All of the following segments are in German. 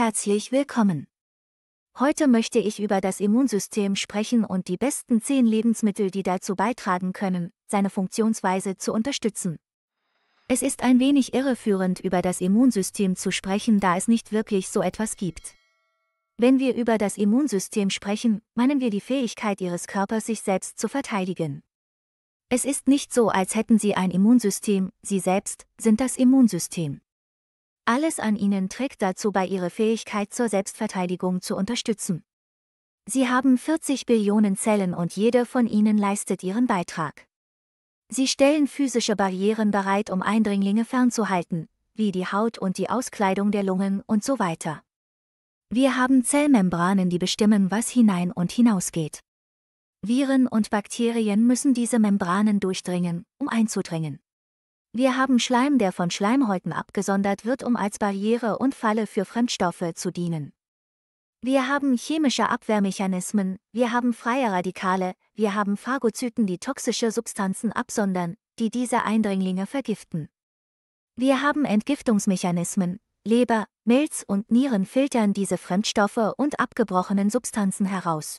Herzlich willkommen. Heute möchte ich über das Immunsystem sprechen und die besten 10 Lebensmittel, die dazu beitragen können, seine Funktionsweise zu unterstützen. Es ist ein wenig irreführend, über das Immunsystem zu sprechen, da es nicht wirklich so etwas gibt. Wenn wir über das Immunsystem sprechen, meinen wir die Fähigkeit ihres Körpers, sich selbst zu verteidigen. Es ist nicht so, als hätten sie ein Immunsystem, sie selbst sind das Immunsystem. Alles an ihnen trägt dazu bei, ihre Fähigkeit zur Selbstverteidigung zu unterstützen. Sie haben 40 Billionen Zellen und jede von ihnen leistet ihren Beitrag. Sie stellen physische Barrieren bereit, um Eindringlinge fernzuhalten, wie die Haut und die Auskleidung der Lungen und so weiter. Wir haben Zellmembranen, die bestimmen, was hinein und hinausgeht. Viren und Bakterien müssen diese Membranen durchdringen, um einzudringen. Wir haben Schleim, der von Schleimhäuten abgesondert wird, um als Barriere und Falle für Fremdstoffe zu dienen. Wir haben chemische Abwehrmechanismen, wir haben freie Radikale, wir haben Phagozyten, die toxische Substanzen absondern, die diese Eindringlinge vergiften. Wir haben Entgiftungsmechanismen, Leber, Milz und Nieren filtern diese Fremdstoffe und abgebrochenen Substanzen heraus.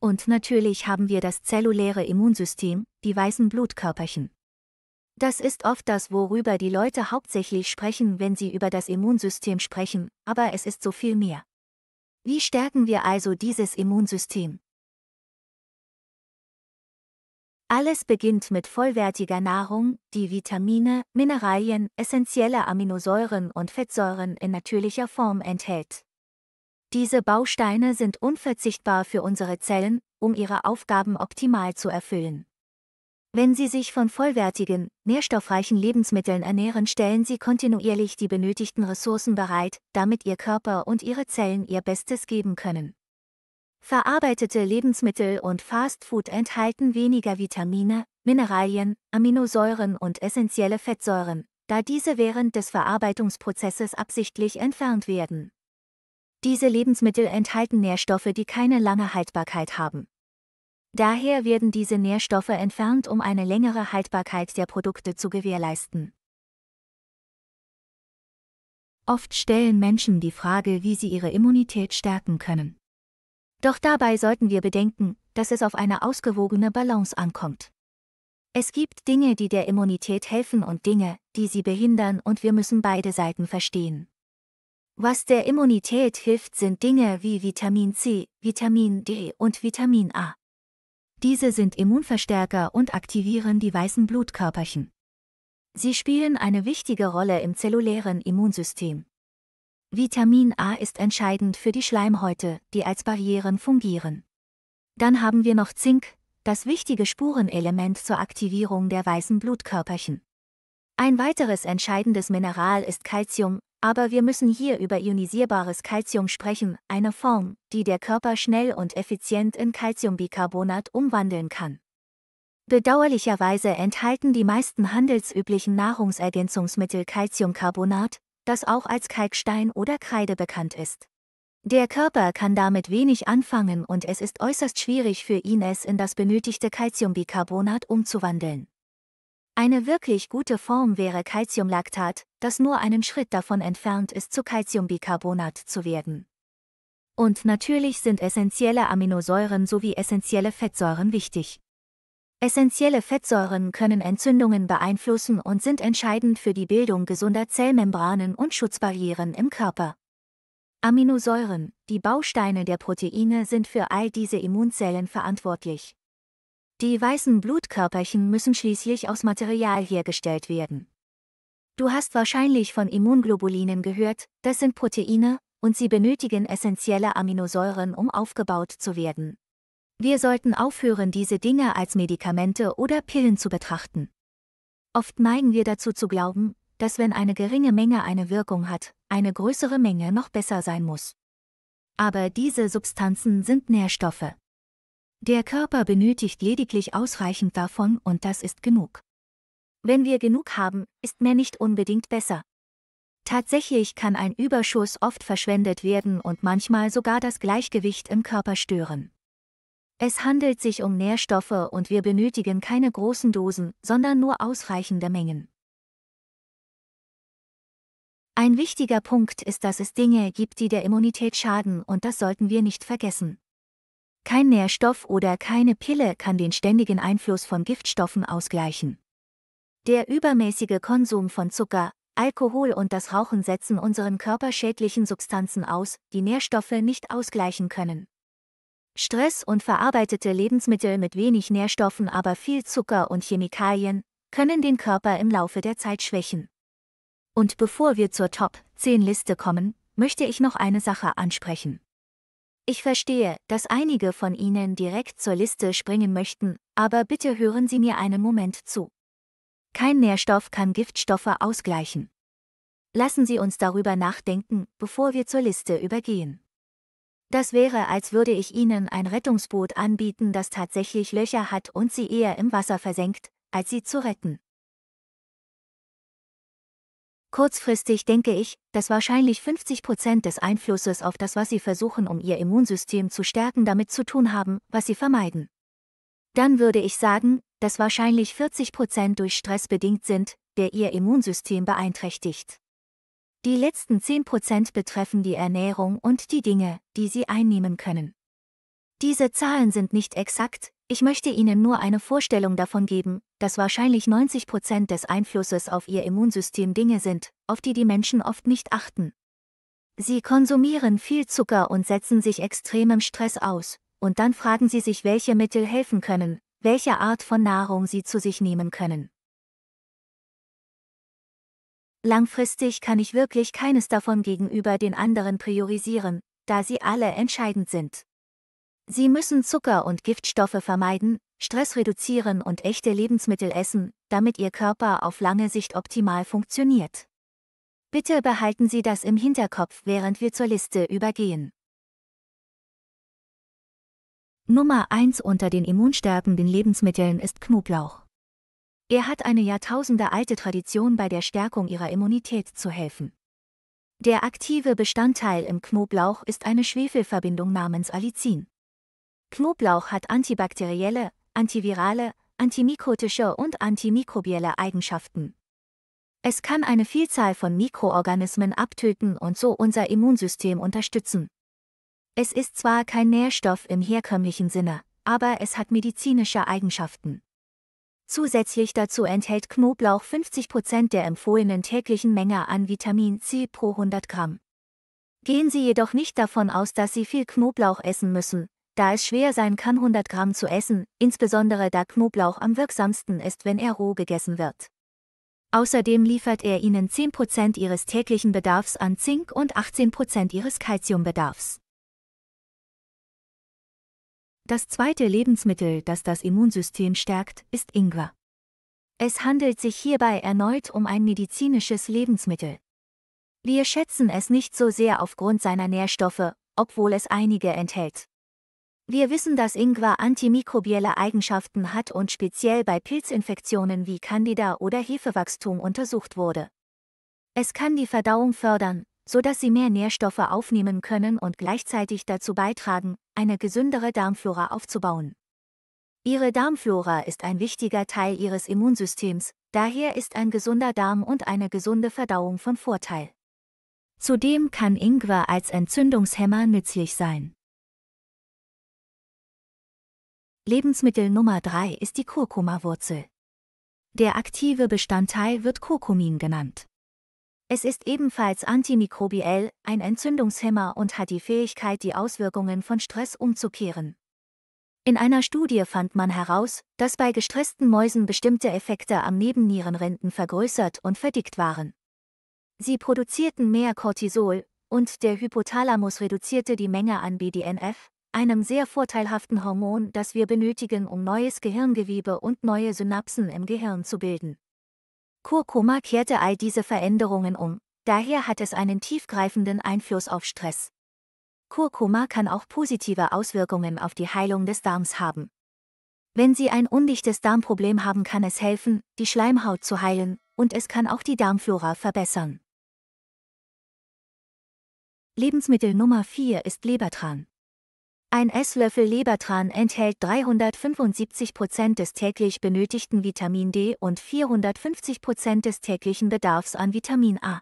Und natürlich haben wir das zelluläre Immunsystem, die weißen Blutkörperchen. Das ist oft das, worüber die Leute hauptsächlich sprechen, wenn sie über das Immunsystem sprechen, aber es ist so viel mehr. Wie stärken wir also dieses Immunsystem? Alles beginnt mit vollwertiger Nahrung, die Vitamine, Mineralien, essentielle Aminosäuren und Fettsäuren in natürlicher Form enthält. Diese Bausteine sind unverzichtbar für unsere Zellen, um ihre Aufgaben optimal zu erfüllen. Wenn Sie sich von vollwertigen, nährstoffreichen Lebensmitteln ernähren, stellen Sie kontinuierlich die benötigten Ressourcen bereit, damit Ihr Körper und Ihre Zellen ihr Bestes geben können. Verarbeitete Lebensmittel und Fastfood enthalten weniger Vitamine, Mineralien, Aminosäuren und essentielle Fettsäuren, da diese während des Verarbeitungsprozesses absichtlich entfernt werden. Diese Lebensmittel enthalten Nährstoffe, die keine lange Haltbarkeit haben. Daher werden diese Nährstoffe entfernt, um eine längere Haltbarkeit der Produkte zu gewährleisten. Oft stellen Menschen die Frage, wie sie ihre Immunität stärken können. Doch dabei sollten wir bedenken, dass es auf eine ausgewogene Balance ankommt. Es gibt Dinge, die der Immunität helfen und Dinge, die sie behindern und wir müssen beide Seiten verstehen. Was der Immunität hilft, sind Dinge wie Vitamin C, Vitamin D und Vitamin A. Diese sind Immunverstärker und aktivieren die weißen Blutkörperchen. Sie spielen eine wichtige Rolle im zellulären Immunsystem. Vitamin A ist entscheidend für die Schleimhäute, die als Barrieren fungieren. Dann haben wir noch Zink, das wichtige Spurenelement zur Aktivierung der weißen Blutkörperchen. Ein weiteres entscheidendes Mineral ist Calcium, aber wir müssen hier über ionisierbares Calcium sprechen, eine Form, die der Körper schnell und effizient in Calciumbicarbonat umwandeln kann. Bedauerlicherweise enthalten die meisten handelsüblichen Nahrungsergänzungsmittel Calciumcarbonat, das auch als Kalkstein oder Kreide bekannt ist. Der Körper kann damit wenig anfangen und es ist äußerst schwierig für ihn, es in das benötigte Calciumbicarbonat umzuwandeln. Eine wirklich gute Form wäre Calciumlactat, das nur einen Schritt davon entfernt ist, zu Calciumbicarbonat zu werden. Und natürlich sind essentielle Aminosäuren sowie essentielle Fettsäuren wichtig. Essentielle Fettsäuren können Entzündungen beeinflussen und sind entscheidend für die Bildung gesunder Zellmembranen und Schutzbarrieren im Körper. Aminosäuren, die Bausteine der Proteine, sind für all diese Immunzellen verantwortlich. Die weißen Blutkörperchen müssen schließlich aus Material hergestellt werden. Du hast wahrscheinlich von Immunglobulinen gehört, das sind Proteine, und sie benötigen essentielle Aminosäuren, um aufgebaut zu werden. Wir sollten aufhören, diese Dinge als Medikamente oder Pillen zu betrachten. Oft neigen wir dazu zu glauben, dass wenn eine geringe Menge eine Wirkung hat, eine größere Menge noch besser sein muss. Aber diese Substanzen sind Nährstoffe. Der Körper benötigt lediglich ausreichend davon und das ist genug. Wenn wir genug haben, ist mehr nicht unbedingt besser. Tatsächlich kann ein Überschuss oft verschwendet werden und manchmal sogar das Gleichgewicht im Körper stören. Es handelt sich um Nährstoffe und wir benötigen keine großen Dosen, sondern nur ausreichende Mengen. Ein wichtiger Punkt ist, dass es Dinge gibt, die der Immunität schaden und das sollten wir nicht vergessen. Kein Nährstoff oder keine Pille kann den ständigen Einfluss von Giftstoffen ausgleichen. Der übermäßige Konsum von Zucker, Alkohol und das Rauchen setzen unseren Körper schädlichen Substanzen aus, die Nährstoffe nicht ausgleichen können. Stress und verarbeitete Lebensmittel mit wenig Nährstoffen, aber viel Zucker und Chemikalien können den Körper im Laufe der Zeit schwächen. Und bevor wir zur Top 10 Liste kommen, möchte ich noch eine Sache ansprechen. Ich verstehe, dass einige von Ihnen direkt zur Liste springen möchten, aber bitte hören Sie mir einen Moment zu. Kein Nährstoff kann Giftstoffe ausgleichen. Lassen Sie uns darüber nachdenken, bevor wir zur Liste übergehen. Das wäre, als würde ich Ihnen ein Rettungsboot anbieten, das tatsächlich Löcher hat und Sie eher im Wasser versenkt, als Sie zu retten. Kurzfristig denke ich, dass wahrscheinlich 50 des Einflusses auf das, was sie versuchen, um ihr Immunsystem zu stärken, damit zu tun haben, was sie vermeiden. Dann würde ich sagen, dass wahrscheinlich 40 durch Stress bedingt sind, der ihr Immunsystem beeinträchtigt. Die letzten 10 betreffen die Ernährung und die Dinge, die sie einnehmen können. Diese Zahlen sind nicht exakt, ich möchte Ihnen nur eine Vorstellung davon geben, dass wahrscheinlich 90 Prozent des Einflusses auf Ihr Immunsystem Dinge sind, auf die die Menschen oft nicht achten. Sie konsumieren viel Zucker und setzen sich extremem Stress aus, und dann fragen Sie sich, welche Mittel helfen können, welche Art von Nahrung Sie zu sich nehmen können. Langfristig kann ich wirklich keines davon gegenüber den anderen priorisieren, da sie alle entscheidend sind. Sie müssen Zucker und Giftstoffe vermeiden, Stress reduzieren und echte Lebensmittel essen, damit Ihr Körper auf lange Sicht optimal funktioniert. Bitte behalten Sie das im Hinterkopf, während wir zur Liste übergehen. Nummer 1 unter den immunstärkenden Lebensmitteln ist Knoblauch. Er hat eine jahrtausendealte Tradition bei der Stärkung ihrer Immunität zu helfen. Der aktive Bestandteil im Knoblauch ist eine Schwefelverbindung namens Allicin. Knoblauch hat antibakterielle, antivirale, antimikrotische und antimikrobielle Eigenschaften. Es kann eine Vielzahl von Mikroorganismen abtöten und so unser Immunsystem unterstützen. Es ist zwar kein Nährstoff im herkömmlichen Sinne, aber es hat medizinische Eigenschaften. Zusätzlich dazu enthält Knoblauch 50% der empfohlenen täglichen Menge an Vitamin C pro 100 Gramm. Gehen Sie jedoch nicht davon aus, dass Sie viel Knoblauch essen müssen, da es schwer sein kann 100 Gramm zu essen, insbesondere da Knoblauch am wirksamsten ist, wenn er roh gegessen wird. Außerdem liefert er ihnen 10% ihres täglichen Bedarfs an Zink und 18% ihres Kalziumbedarfs. Das zweite Lebensmittel, das das Immunsystem stärkt, ist Ingwer. Es handelt sich hierbei erneut um ein medizinisches Lebensmittel. Wir schätzen es nicht so sehr aufgrund seiner Nährstoffe, obwohl es einige enthält. Wir wissen, dass Ingwer antimikrobielle Eigenschaften hat und speziell bei Pilzinfektionen wie Candida oder Hefewachstum untersucht wurde. Es kann die Verdauung fördern, sodass sie mehr Nährstoffe aufnehmen können und gleichzeitig dazu beitragen, eine gesündere Darmflora aufzubauen. Ihre Darmflora ist ein wichtiger Teil ihres Immunsystems, daher ist ein gesunder Darm und eine gesunde Verdauung von Vorteil. Zudem kann Ingwer als Entzündungshemmer nützlich sein. Lebensmittel Nummer 3 ist die Kurkuma-Wurzel. Der aktive Bestandteil wird Kurkumin genannt. Es ist ebenfalls antimikrobiell, ein Entzündungshemmer und hat die Fähigkeit, die Auswirkungen von Stress umzukehren. In einer Studie fand man heraus, dass bei gestressten Mäusen bestimmte Effekte am Nebennierenrinden vergrößert und verdickt waren. Sie produzierten mehr Cortisol, und der Hypothalamus reduzierte die Menge an BDNF, einem sehr vorteilhaften Hormon, das wir benötigen, um neues Gehirngewebe und neue Synapsen im Gehirn zu bilden. Kurkuma kehrte all diese Veränderungen um, daher hat es einen tiefgreifenden Einfluss auf Stress. Kurkuma kann auch positive Auswirkungen auf die Heilung des Darms haben. Wenn Sie ein undichtes Darmproblem haben, kann es helfen, die Schleimhaut zu heilen, und es kann auch die Darmflora verbessern. Lebensmittel Nummer 4 ist Lebertran. Ein Esslöffel Lebertran enthält 375 Prozent des täglich benötigten Vitamin D und 450 Prozent des täglichen Bedarfs an Vitamin A.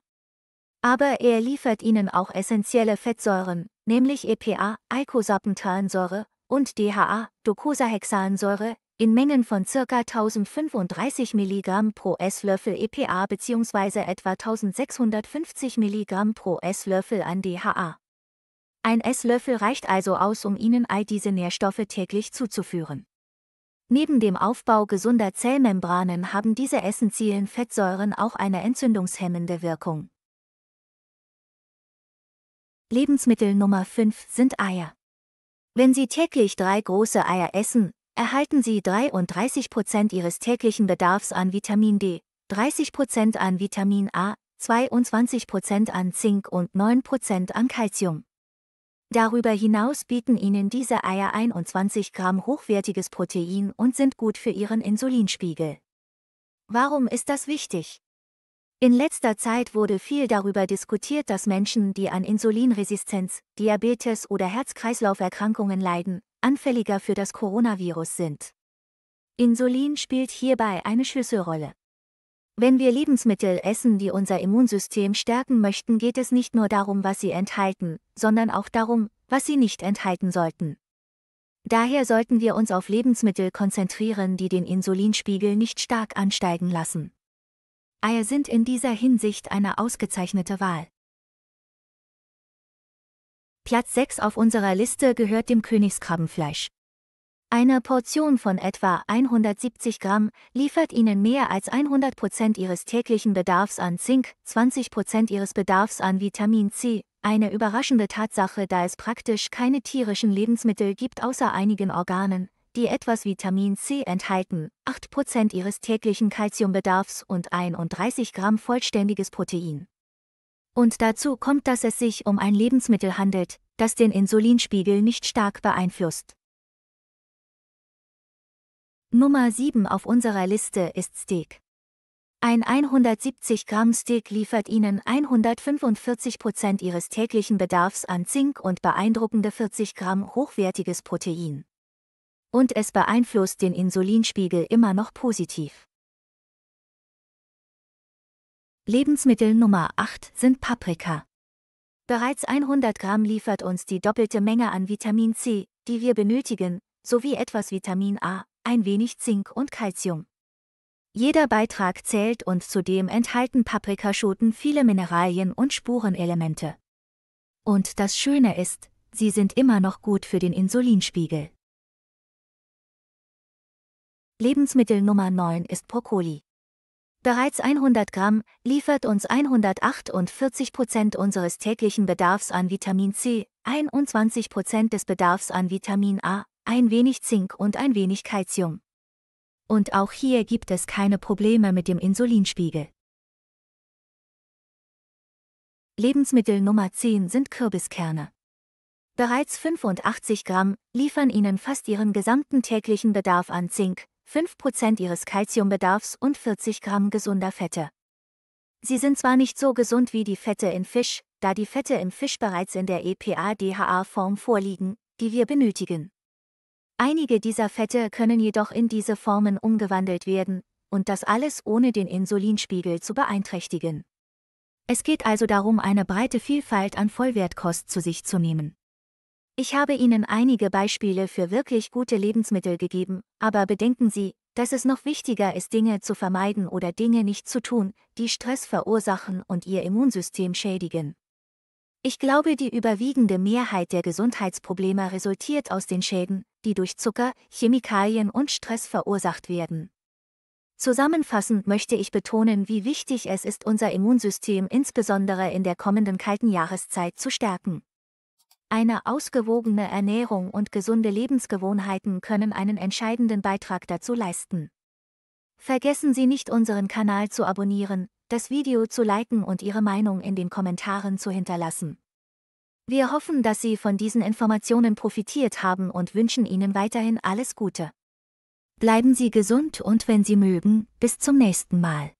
Aber er liefert ihnen auch essentielle Fettsäuren, nämlich EPA, Eicosapentaensäure und DHA, Docosahexaensäure, in Mengen von ca. 1035 mg pro Esslöffel EPA bzw. etwa 1650 mg pro Esslöffel an DHA. Ein Esslöffel reicht also aus, um Ihnen all diese Nährstoffe täglich zuzuführen. Neben dem Aufbau gesunder Zellmembranen haben diese essentiellen Fettsäuren auch eine entzündungshemmende Wirkung. Lebensmittel Nummer 5 sind Eier. Wenn Sie täglich drei große Eier essen, erhalten Sie 33% Ihres täglichen Bedarfs an Vitamin D, 30% an Vitamin A, 22% an Zink und 9% an Calcium. Darüber hinaus bieten ihnen diese Eier 21 Gramm hochwertiges Protein und sind gut für ihren Insulinspiegel. Warum ist das wichtig? In letzter Zeit wurde viel darüber diskutiert, dass Menschen, die an Insulinresistenz, Diabetes oder Herz-Kreislauf-Erkrankungen leiden, anfälliger für das Coronavirus sind. Insulin spielt hierbei eine Schlüsselrolle. Wenn wir Lebensmittel essen, die unser Immunsystem stärken möchten, geht es nicht nur darum, was sie enthalten, sondern auch darum, was sie nicht enthalten sollten. Daher sollten wir uns auf Lebensmittel konzentrieren, die den Insulinspiegel nicht stark ansteigen lassen. Eier sind in dieser Hinsicht eine ausgezeichnete Wahl. Platz 6 auf unserer Liste gehört dem Königskrabbenfleisch. Eine Portion von etwa 170 Gramm liefert Ihnen mehr als 100 Prozent Ihres täglichen Bedarfs an Zink, 20 Prozent Ihres Bedarfs an Vitamin C, eine überraschende Tatsache, da es praktisch keine tierischen Lebensmittel gibt außer einigen Organen, die etwas Vitamin C enthalten, 8 Prozent Ihres täglichen Kalziumbedarfs und 31 Gramm vollständiges Protein. Und dazu kommt, dass es sich um ein Lebensmittel handelt, das den Insulinspiegel nicht stark beeinflusst. Nummer 7 auf unserer Liste ist Steak. Ein 170 Gramm Steak liefert Ihnen 145 Prozent Ihres täglichen Bedarfs an Zink und beeindruckende 40 Gramm hochwertiges Protein. Und es beeinflusst den Insulinspiegel immer noch positiv. Lebensmittel Nummer 8 sind Paprika. Bereits 100 Gramm liefert uns die doppelte Menge an Vitamin C, die wir benötigen, sowie etwas Vitamin A, ein wenig Zink und Kalzium. Jeder Beitrag zählt und zudem enthalten Paprikaschoten viele Mineralien und Spurenelemente. Und das Schöne ist, sie sind immer noch gut für den Insulinspiegel. Lebensmittel Nummer 9 ist Brokkoli. Bereits 100 Gramm liefert uns 148 Prozent unseres täglichen Bedarfs an Vitamin C, 21 Prozent des Bedarfs an Vitamin A, ein wenig Zink und ein wenig Calcium. Und auch hier gibt es keine Probleme mit dem Insulinspiegel. Lebensmittel Nummer 10 sind Kürbiskerne. Bereits 85 Gramm liefern ihnen fast ihren gesamten täglichen Bedarf an Zink, 5% ihres Kalziumbedarfs und 40 Gramm gesunder Fette. Sie sind zwar nicht so gesund wie die Fette in Fisch, da die Fette im Fisch bereits in der EPA-DHA-Form vorliegen, die wir benötigen. Einige dieser Fette können jedoch in diese Formen umgewandelt werden, und das alles ohne den Insulinspiegel zu beeinträchtigen. Es geht also darum, eine breite Vielfalt an Vollwertkost zu sich zu nehmen. Ich habe Ihnen einige Beispiele für wirklich gute Lebensmittel gegeben, aber bedenken Sie, dass es noch wichtiger ist, Dinge zu vermeiden oder Dinge nicht zu tun, die Stress verursachen und Ihr Immunsystem schädigen. Ich glaube, die überwiegende Mehrheit der Gesundheitsprobleme resultiert aus den Schäden, die durch Zucker, Chemikalien und Stress verursacht werden. Zusammenfassend möchte ich betonen, wie wichtig es ist, unser Immunsystem insbesondere in der kommenden kalten Jahreszeit zu stärken. Eine ausgewogene Ernährung und gesunde Lebensgewohnheiten können einen entscheidenden Beitrag dazu leisten. Vergessen Sie nicht, unseren Kanal zu abonnieren, das Video zu liken und Ihre Meinung in den Kommentaren zu hinterlassen. Wir hoffen, dass Sie von diesen Informationen profitiert haben und wünschen Ihnen weiterhin alles Gute. Bleiben Sie gesund und wenn Sie mögen, bis zum nächsten Mal.